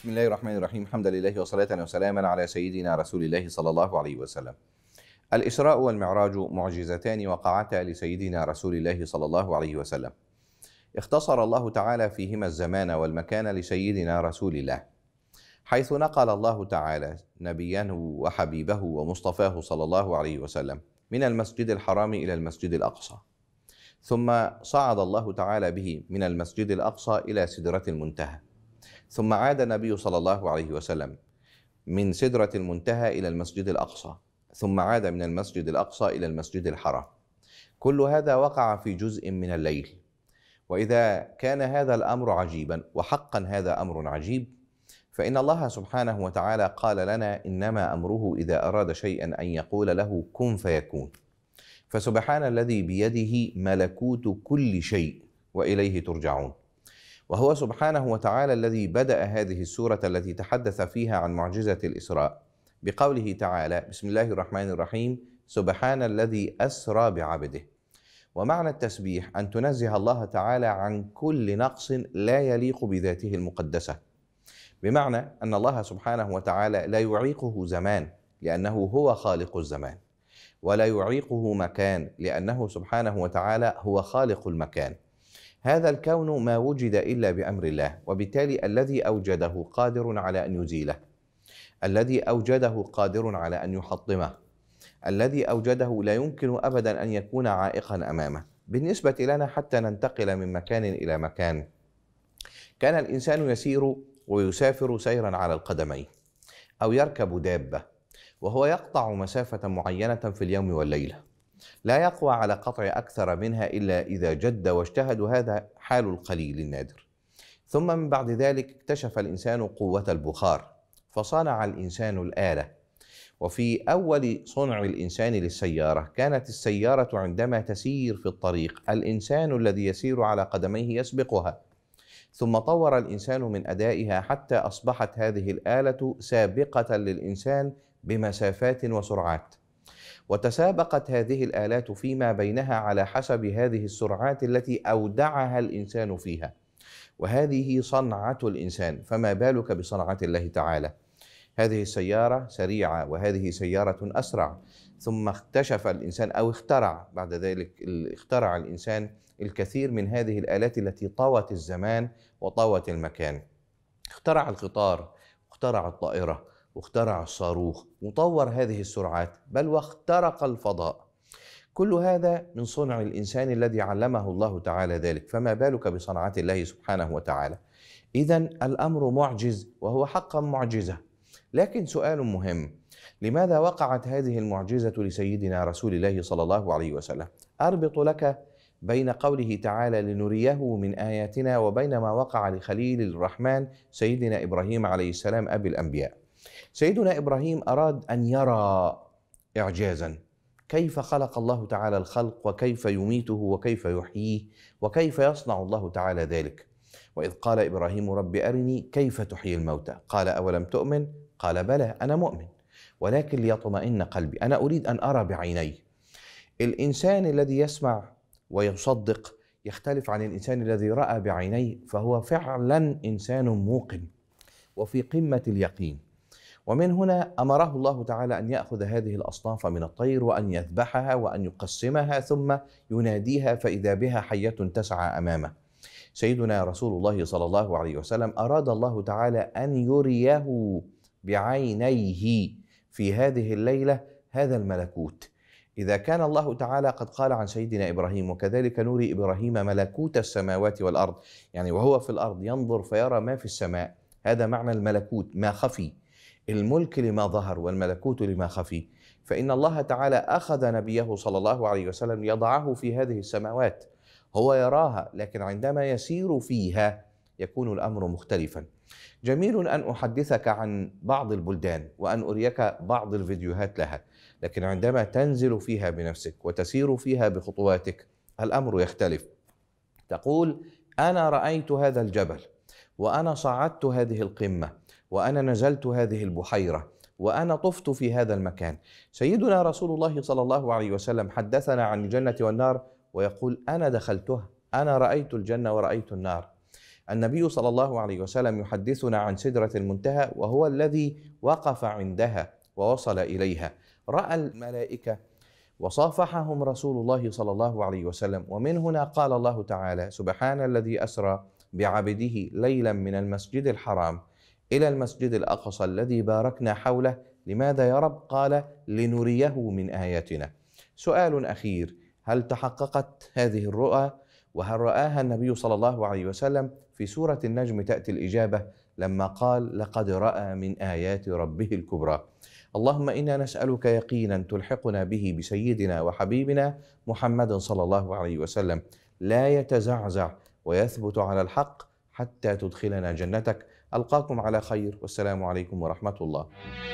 بسم الله الرحمن الرحيم الحمد لله وصلاة وسلاما على سيدنا رسول الله صلى الله عليه وسلم الإسراء والمعراج معجزتان وقعتا لسيدنا رسول الله صلى الله عليه وسلم اختصر الله تعالى فيهما الزمان والمكان لسيدنا رسول الله حيث نقل الله تعالى نبيه وحبيبه ومصطفاه صلى الله عليه وسلم من المسجد الحرام إلى المسجد الأقصى ثم صعد الله تعالى به من المسجد الأقصى إلى سدرة المنتهى ثم عاد النبي صلى الله عليه وسلم من سدرة المنتهى إلى المسجد الأقصى ثم عاد من المسجد الأقصى إلى المسجد الحرام كل هذا وقع في جزء من الليل وإذا كان هذا الأمر عجيبا وحقا هذا أمر عجيب فإن الله سبحانه وتعالى قال لنا إنما أمره إذا أراد شيئا أن يقول له كن فيكون فسبحان الذي بيده ملكوت كل شيء وإليه ترجعون وهو سبحانه وتعالى الذي بدأ هذه السورة التي تحدث فيها عن معجزة الإسراء بقوله تعالى بسم الله الرحمن الرحيم سبحان الذي أسرى بعبده ومعنى التسبيح أن تنزه الله تعالى عن كل نقص لا يليق بذاته المقدسة بمعنى أن الله سبحانه وتعالى لا يعيقه زمان لأنه هو خالق الزمان ولا يعيقه مكان لأنه سبحانه وتعالى هو خالق المكان هذا الكون ما وجد الا بامر الله وبالتالي الذي اوجده قادر على ان يزيله الذي اوجده قادر على ان يحطمه الذي اوجده لا يمكن ابدا ان يكون عائقا امامه بالنسبه لنا حتى ننتقل من مكان الى مكان كان الانسان يسير ويسافر سيرا على القدمين او يركب دابه وهو يقطع مسافه معينه في اليوم والليله لا يقوى على قطع أكثر منها إلا إذا جد واجتهد وهذا حال القليل النادر ثم من بعد ذلك اكتشف الإنسان قوة البخار فصنع الإنسان الآلة وفي أول صنع الإنسان للسيارة كانت السيارة عندما تسير في الطريق الإنسان الذي يسير على قدميه يسبقها ثم طور الإنسان من أدائها حتى أصبحت هذه الآلة سابقة للإنسان بمسافات وسرعات وتسابقت هذه الآلات فيما بينها على حسب هذه السرعات التي أودعها الإنسان فيها وهذه صنعة الإنسان فما بالك بصنعة الله تعالى هذه السيارة سريعة وهذه سيارة أسرع ثم اكتشف الإنسان أو اخترع بعد ذلك اخترع الإنسان الكثير من هذه الآلات التي طوت الزمان وطوت المكان اخترع القطار اخترع الطائرة واخترع الصاروخ وطور هذه السرعات بل واخترق الفضاء كل هذا من صنع الانسان الذي علمه الله تعالى ذلك فما بالك بصنعه الله سبحانه وتعالى اذا الامر معجز وهو حقا معجزه لكن سؤال مهم لماذا وقعت هذه المعجزه لسيدنا رسول الله صلى الله عليه وسلم اربط لك بين قوله تعالى لنريه من اياتنا وبين ما وقع لخليل الرحمن سيدنا ابراهيم عليه السلام ابي الانبياء سيدنا ابراهيم اراد ان يرى اعجازا كيف خلق الله تعالى الخلق وكيف يميته وكيف يحييه وكيف يصنع الله تعالى ذلك واذ قال ابراهيم رب ارني كيف تحيي الموتى قال اولم تؤمن قال بلى انا مؤمن ولكن ليطمئن قلبي انا اريد ان ارى بعيني الانسان الذي يسمع ويصدق يختلف عن الانسان الذي راى بعينيه فهو فعلا انسان موقن وفي قمه اليقين ومن هنا امره الله تعالى ان ياخذ هذه الاصناف من الطير وان يذبحها وان يقسمها ثم يناديها فاذا بها حيه تسعى امامه. سيدنا رسول الله صلى الله عليه وسلم اراد الله تعالى ان يريه بعينيه في هذه الليله هذا الملكوت. إذا كان الله تعالى قد قال عن سيدنا إبراهيم وكذلك نري إبراهيم ملكوت السماوات والأرض يعني وهو في الأرض ينظر فيرى ما في السماء هذا معنى الملكوت ما خفي الملك لما ظهر والملكوت لما خفي فإن الله تعالى أخذ نبيه صلى الله عليه وسلم يضعه في هذه السماوات هو يراها لكن عندما يسير فيها يكون الأمر مختلفا جميل أن أحدثك عن بعض البلدان وأن أريك بعض الفيديوهات لها لكن عندما تنزل فيها بنفسك وتسير فيها بخطواتك الأمر يختلف تقول أنا رأيت هذا الجبل وأنا صعدت هذه القمة وأنا نزلت هذه البحيرة وأنا طفت في هذا المكان سيدنا رسول الله صلى الله عليه وسلم حدثنا عن الجنة والنار ويقول أنا دخلتها أنا رأيت الجنة ورأيت النار النبي صلى الله عليه وسلم يحدثنا عن سدرة المنتهى وهو الذي وقف عندها ووصل إليها رأى الملائكة وصافحهم رسول الله صلى الله عليه وسلم ومن هنا قال الله تعالى سبحان الذي أسرى بعبده ليلا من المسجد الحرام إلى المسجد الأقصى الذي باركنا حوله لماذا يا رب؟ قال لنريه من آياتنا سؤال أخير هل تحققت هذه الرؤى؟ وهل رآها النبي صلى الله عليه وسلم؟ في سورة النجم تأتي الإجابة لما قال لقد رأى من آيات ربه الكبرى اللهم إنا نسألك يقينا تلحقنا به بسيدنا وحبيبنا محمد صلى الله عليه وسلم لا يتزعزع ويثبت على الحق حتى تدخلنا جنتك ألقاكم على خير والسلام عليكم ورحمة الله